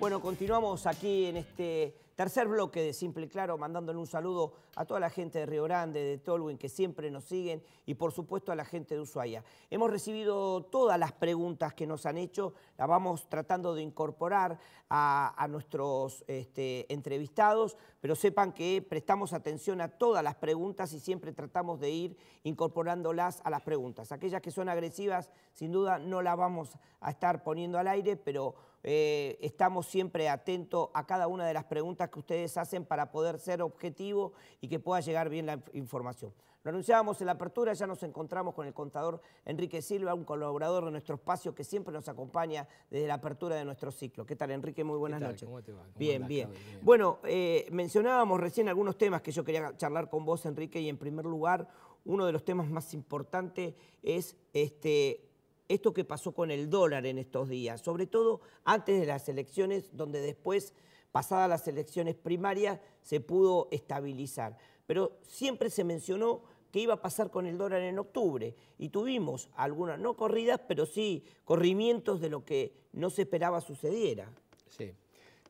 Bueno, continuamos aquí en este tercer bloque de Simple y Claro, mandándole un saludo a toda la gente de Río Grande, de Tolwyn, que siempre nos siguen, y por supuesto a la gente de Ushuaia. Hemos recibido todas las preguntas que nos han hecho, las vamos tratando de incorporar a, nuestros este, entrevistados, pero sepan que prestamos atención a todas las preguntas y siempre tratamos de ir incorporándolas a las preguntas. Aquellas que son agresivas, sin duda, no las vamos a estar poniendo al aire, pero eh, estamos siempre atentos a cada una de las preguntas que ustedes hacen para poder ser objetivo y que pueda llegar bien la información. Lo anunciábamos en la apertura, ya nos encontramos con el contador Enrique Silva, un colaborador de nuestro espacio que siempre nos acompaña desde la apertura de nuestro ciclo. ¿Qué tal, Enrique? Muy buenas noches. bien, bien. Bueno, eh, mencionábamos recién algunos temas que yo quería charlar con vos, Enrique, y en primer lugar, uno de los temas más importantes es este, esto que pasó con el dólar en estos días, sobre todo antes de las elecciones, donde después, pasadas las elecciones primarias, se pudo estabilizar. Pero siempre se mencionó que iba a pasar con el dólar en octubre y tuvimos algunas, no corridas, pero sí corrimientos de lo que no se esperaba sucediera. Sí.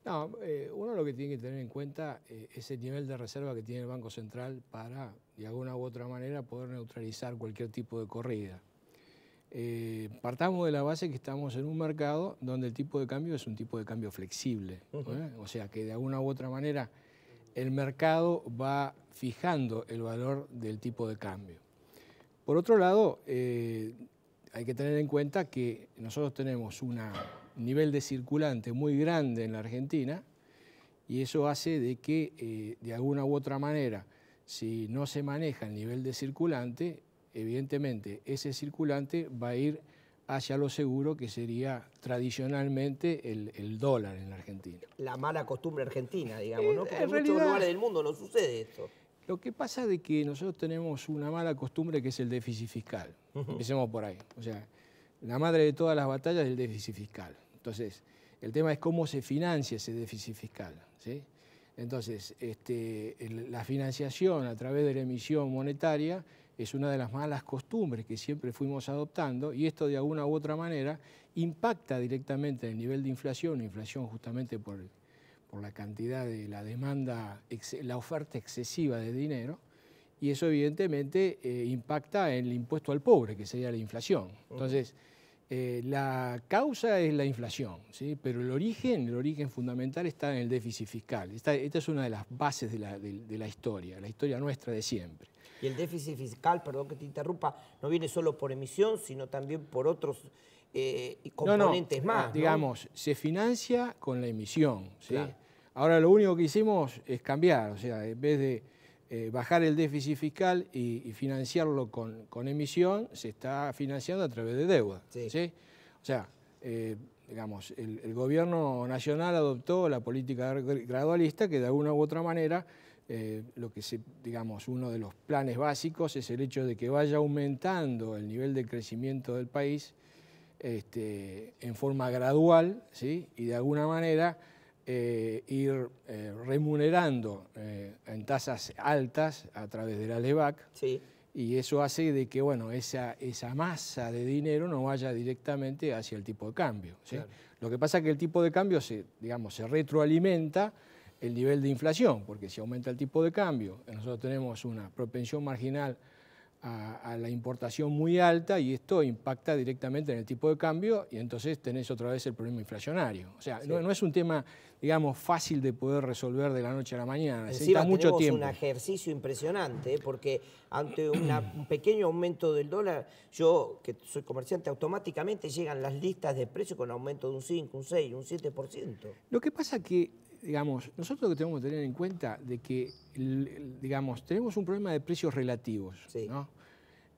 No, eh, uno lo que tiene que tener en cuenta eh, es el nivel de reserva que tiene el Banco Central para, de alguna u otra manera, poder neutralizar cualquier tipo de corrida. Eh, partamos de la base que estamos en un mercado donde el tipo de cambio es un tipo de cambio flexible. O sea que de alguna u otra manera el mercado va fijando el valor del tipo de cambio. Por otro lado, eh, hay que tener en cuenta que nosotros tenemos un nivel de circulante muy grande en la Argentina y eso hace de que eh, de alguna u otra manera, si no se maneja el nivel de circulante, evidentemente ese circulante va a ir hacia lo seguro que sería tradicionalmente el, dólar en la Argentina. La mala costumbre argentina, digamos, ¿no? Eh, Porque en, muchos lugares del mundo no sucede esto. Lo que pasa es que nosotros tenemos una mala costumbre que es el déficit fiscal. Empecemos por ahí. O sea, la madre de todas las batallas es el déficit fiscal. Entonces, el tema es cómo se financia ese déficit fiscal. Entonces, este, la financiación a través de la emisión monetaria es una de las malas costumbres que siempre fuimos adoptando y esto de alguna u otra manera impacta directamente en el nivel de inflación, inflación justamente por, la cantidad de la demanda, la oferta excesiva de dinero, y eso evidentemente eh, impacta en el impuesto al pobre, que sería la inflación. Entonces, eh, la causa es la inflación, ¿sí? pero el origen, el origen fundamental está en el déficit fiscal. Esta, es una de las bases de la, historia, la historia nuestra de siempre. Y el déficit fiscal, perdón que te interrumpa, no viene solo por emisión, sino también por otros eh, componentes ah, más. Digamos, se financia con la emisión. Ahora lo único que hicimos es cambiar, o sea, en vez de eh, bajar el déficit fiscal y, financiarlo con, emisión se está financiando a través de deuda. O sea, eh, digamos, el, gobierno nacional adoptó la política gradualista que de alguna u otra manera eh, lo que se, digamos, uno de los planes básicos es el hecho de que vaya aumentando el nivel de crecimiento del país este, en forma gradual, Y de alguna manera eh, ir eh, remunerando eh, en tasas altas a través de la LEVAC. Y eso hace de que bueno, esa, masa de dinero no vaya directamente hacia el tipo de cambio. Lo que pasa es que el tipo de cambio se, digamos, se retroalimenta el nivel de inflación, porque si aumenta el tipo de cambio, nosotros tenemos una propensión marginal a, la importación muy alta y esto impacta directamente en el tipo de cambio y entonces tenés otra vez el problema inflacionario. O sea, no, es un tema, digamos, fácil de poder resolver de la noche a la mañana. Necesita mucho tiempo. Es un ejercicio impresionante ¿eh? porque ante un pequeño aumento del dólar, yo que soy comerciante, automáticamente llegan las listas de precios con aumento de un 5, un 6, un 7%. Lo que pasa que digamos, nosotros que tenemos que tener en cuenta de que, digamos, tenemos un problema de precios relativos,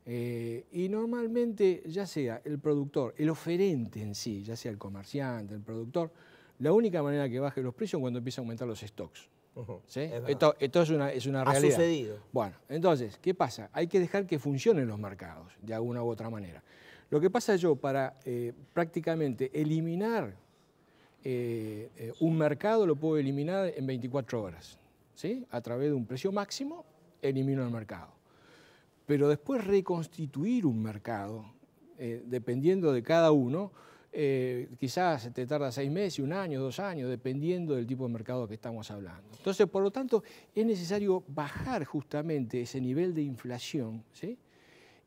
eh, y normalmente, ya sea el productor, el oferente en sí, ya sea el comerciante, el productor, la única manera que baje los precios es cuando empieza a aumentar los stocks. esto, es una, es realidad. Bueno, entonces, ¿qué pasa? Hay que dejar que funcionen los mercados de alguna u otra manera. Lo que pasa yo para eh, prácticamente eliminar eh, eh, un mercado lo puedo eliminar en 24 horas. ¿sí? A través de un precio máximo, elimino el mercado. Pero después reconstituir un mercado, eh, dependiendo de cada uno, quizás te tarda seis meses, un año, dos años, dependiendo del tipo de mercado que estamos hablando. Entonces, por lo tanto, es necesario bajar justamente ese nivel de inflación,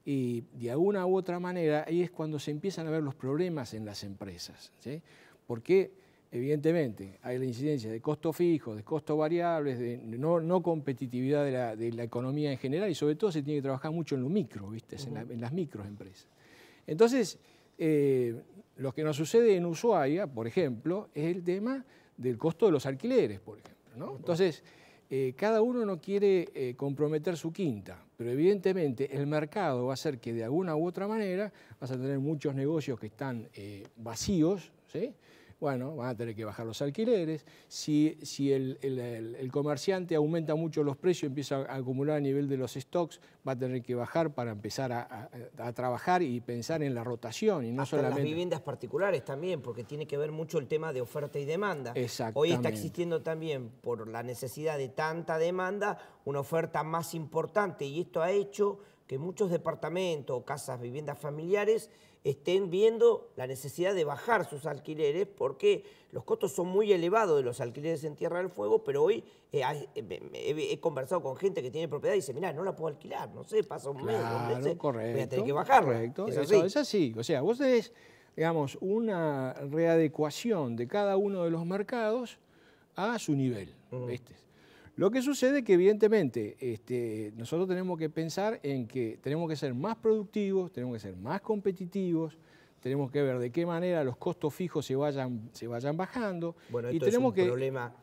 Y de alguna u otra manera, ahí es cuando se empiezan a ver los problemas en las empresas, ¿sí? Porque evidentemente, hay la incidencia de costos fijos, de costos variables, de no, competitividad de la, economía en general y sobre todo se tiene que trabajar mucho en lo micro, ¿viste? en, las microempresas. Entonces, eh, lo que nos sucede en Ushuaia, por ejemplo, es el tema del costo de los alquileres, por ejemplo. Entonces, eh, cada uno no quiere eh, comprometer su quinta, pero evidentemente el mercado va a hacer que de alguna u otra manera vas a tener muchos negocios que están vacíos, ¿sí? bueno, van a tener que bajar los alquileres. Si, si el, comerciante aumenta mucho los precios, empieza a acumular a nivel de los stocks, va a tener que bajar para empezar a, trabajar y pensar en la rotación. Y no Hasta solamente... las viviendas particulares también, porque tiene que ver mucho el tema de oferta y demanda. Hoy está existiendo también, por la necesidad de tanta demanda, una oferta más importante y esto ha hecho que muchos departamentos, casas, viviendas familiares estén viendo la necesidad de bajar sus alquileres porque los costos son muy elevados de los alquileres en Tierra del Fuego, pero hoy eh, eh, he, conversado con gente que tiene propiedad y dice, mira, no la puedo alquilar, no sé, pasa un mes, correcto, voy a tener que bajarla. Correcto, es así. O sea, vos tenés, digamos, una readecuación de cada uno de los mercados a su nivel. Mm. ¿viste? Lo que sucede es que evidentemente este, nosotros tenemos que pensar en que tenemos que ser más productivos, tenemos que ser más competitivos, tenemos que ver de qué manera los costos fijos se vayan, bajando. Bueno, y esto tenemos es un problema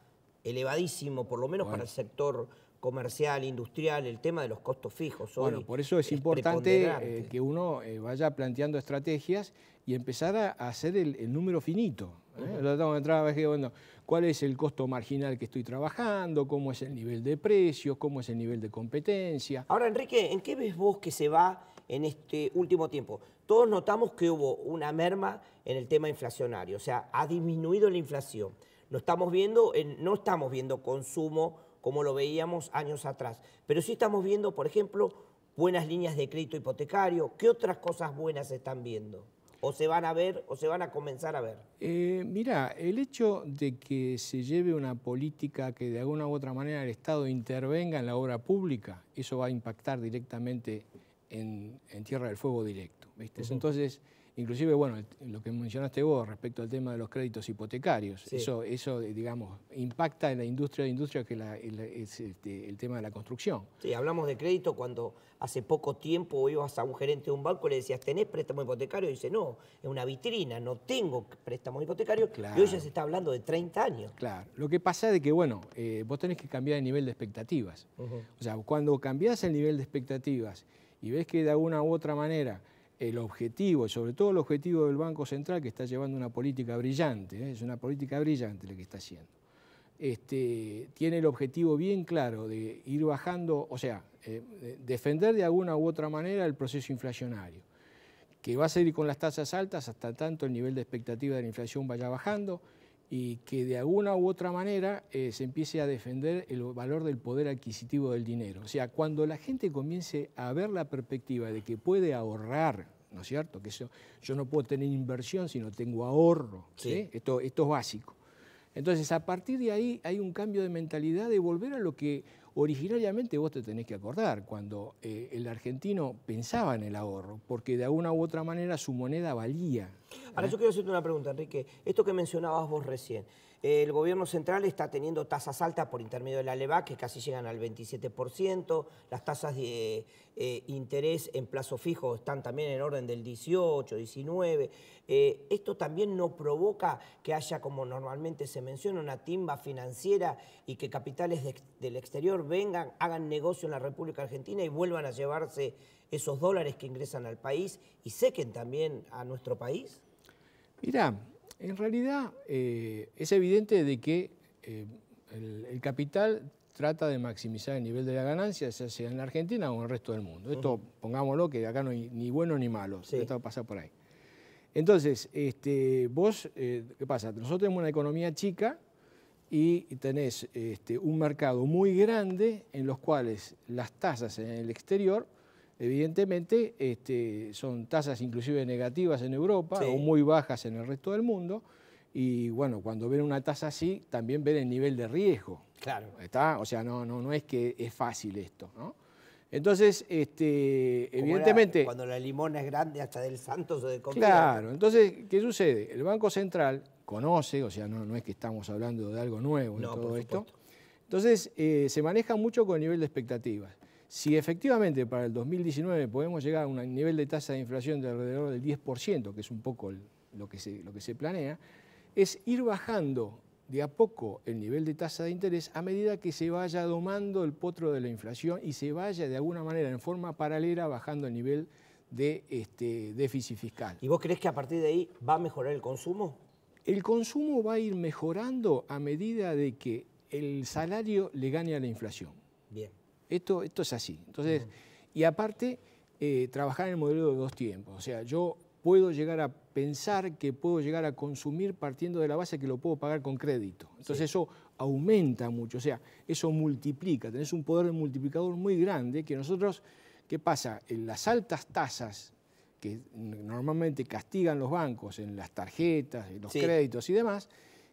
elevadísimo, por lo menos para el sector comercial, industrial, el tema de los costos fijos. bueno, por eso es, importante eh, que uno eh, vaya planteando estrategias y empezar a hacer el número finito. ¿Eh? de cuál es el costo marginal que estoy trabajando, cómo es el nivel de precios, cómo es el nivel de competencia. Ahora, Enrique, ¿en qué ves vos que se va en este último tiempo? Todos notamos que hubo una merma en el tema inflacionario, o sea, ha disminuido la inflación. No estamos viendo, no estamos viendo consumo como lo veíamos años atrás, pero sí estamos viendo, por ejemplo, buenas líneas de crédito hipotecario. ¿Qué otras cosas buenas están viendo? o se van a ver o se van a comenzar a ver? Eh, mira, el hecho de que se lleve una política que de alguna u otra manera el Estado intervenga en la obra pública, eso va a impactar directamente en, Tierra del Fuego directo. Entonces, Inclusive, bueno, lo que mencionaste vos respecto al tema de los créditos hipotecarios, eso, eso, digamos, impacta en la industria de industria que la, es este, el tema de la construcción. Sí, hablamos de crédito cuando hace poco tiempo ibas a un gerente de un banco y le decías, ¿tenés préstamo hipotecario? Y dice, no, es una vitrina, no tengo préstamo hipotecario. Y hoy ya se está hablando de 30 años. Claro, lo que pasa es que, bueno, eh, vos tenés que cambiar el nivel de expectativas. O sea, cuando cambiás el nivel de expectativas y ves que de alguna u otra manera el objetivo, sobre todo el objetivo del Banco Central, que está llevando una política brillante, ¿eh? es una política brillante la que está haciendo, este, tiene el objetivo bien claro de ir bajando, o sea, eh, defender de alguna u otra manera el proceso inflacionario, que va a seguir con las tasas altas hasta tanto el nivel de expectativa de la inflación vaya bajando y que de alguna u otra manera eh, se empiece a defender el valor del poder adquisitivo del dinero. O sea, cuando la gente comience a ver la perspectiva de que puede ahorrar, ¿no es cierto? Que yo no puedo tener inversión si no tengo ahorro, Esto, esto es básico. Entonces, a partir de ahí hay un cambio de mentalidad de volver a lo que originariamente vos te tenés que acordar, cuando eh, el argentino pensaba en el ahorro, porque de alguna u otra manera su moneda valía, Ahora ¿Eh? yo quiero hacerte una pregunta, Enrique. Esto que mencionabas vos recién, el gobierno central está teniendo tasas altas por intermedio de la LEVA que casi llegan al 27%, las tasas de eh, interés en plazo fijo están también en orden del 18, 19. Eh, esto también no provoca que haya, como normalmente se menciona, una timba financiera y que capitales del exterior vengan, hagan negocio en la República Argentina y vuelvan a llevarse esos dólares que ingresan al país y sequen también a nuestro país? Mirá, en realidad eh, es evidente de que eh, el, capital trata de maximizar el nivel de la ganancia, ya sea en la Argentina o en el resto del mundo. Esto, pongámoslo, que acá no hay ni bueno ni malo, sí. esto pasa por ahí. Entonces, este, vos, eh, ¿qué pasa? Nosotros tenemos una economía chica y tenés este, un mercado muy grande en los cuales las tasas en el exterior Evidentemente este, son tasas inclusive negativas en Europa o muy bajas en el resto del mundo. Y bueno, cuando ven una tasa así, también ven el nivel de riesgo. Claro. ¿Está? O sea, no, no, no es que es fácil esto, ¿no? Entonces, este, evidentemente... cuando la limona es grande hasta del Santos o de Comida. Claro, entonces, ¿qué sucede? El Banco Central conoce, o sea, no, no es que estamos hablando de algo nuevo en todo esto. Entonces, eh, se maneja mucho con el nivel de expectativas. Si efectivamente para el 2019 podemos llegar a un nivel de tasa de inflación de alrededor del 10%, que es un poco lo que se, planea, es ir bajando de a poco el nivel de tasa de interés a medida que se vaya domando el potro de la inflación y se vaya de alguna manera en forma paralela bajando el nivel de este, déficit fiscal. ¿Y vos crees que a partir de ahí va a mejorar el consumo? El consumo va a ir mejorando a medida de que el salario le gane a la inflación. Esto, es así. Entonces, y aparte, eh, trabajar en el modelo de dos tiempos. O sea, yo puedo llegar a pensar que puedo llegar a consumir partiendo de la base que lo puedo pagar con crédito. Entonces eso aumenta mucho, o sea, eso multiplica, tenés un poder de multiplicador muy grande que nosotros, ¿qué pasa? En las altas tasas que normalmente castigan los bancos en las tarjetas, en los créditos y demás,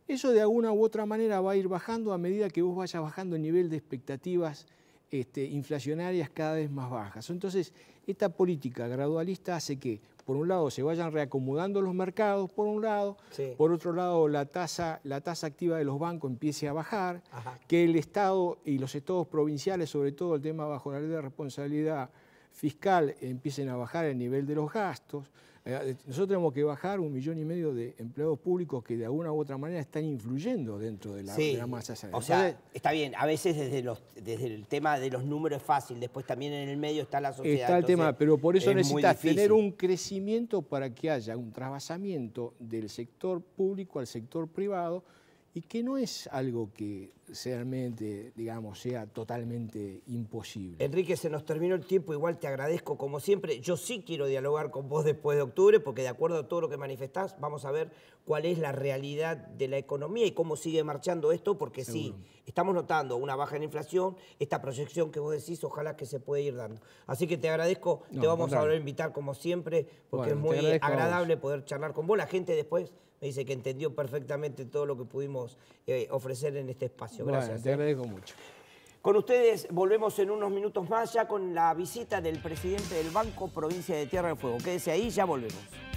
eso de alguna u otra manera va a ir bajando a medida que vos vayas bajando el nivel de expectativas este, inflacionarias cada vez más bajas. Entonces, esta política gradualista hace que, por un lado, se vayan reacomodando los mercados, por un lado, por otro lado, la tasa, la tasa activa de los bancos empiece a bajar, que el Estado y los estados provinciales, sobre todo el tema bajo la ley de responsabilidad fiscal, empiecen a bajar el nivel de los gastos. Eh, eh, nosotros tenemos que bajar un millón y medio de empleados públicos que de alguna u otra manera están influyendo dentro de la, masa O sea, está bien, a veces desde, los, desde el tema de los números es fácil, después también en el medio está la sociedad. Está el tema, pero por eso necesitas tener un crecimiento para que haya un trasvasamiento del sector público al sector privado y que no es algo que realmente, digamos, sea totalmente imposible. Enrique, se nos terminó el tiempo, igual te agradezco como siempre. Yo sí quiero dialogar con vos después de octubre, porque de acuerdo a todo lo que manifestás, vamos a ver cuál es la realidad de la economía y cómo sigue marchando esto, porque si sí, estamos notando una baja en inflación, esta proyección que vos decís, ojalá que se pueda ir dando. Así que te agradezco, te vamos a volver a invitar como siempre, porque es muy agradable poder charlar con vos. La gente después me dice que entendió perfectamente todo lo que pudimos eh, ofrecer en este espacio. Gracias. te eh. agradezco mucho. Con ustedes volvemos en unos minutos más ya con la visita del presidente del Banco Provincia de Tierra del Fuego. Quédese ahí, ya volvemos.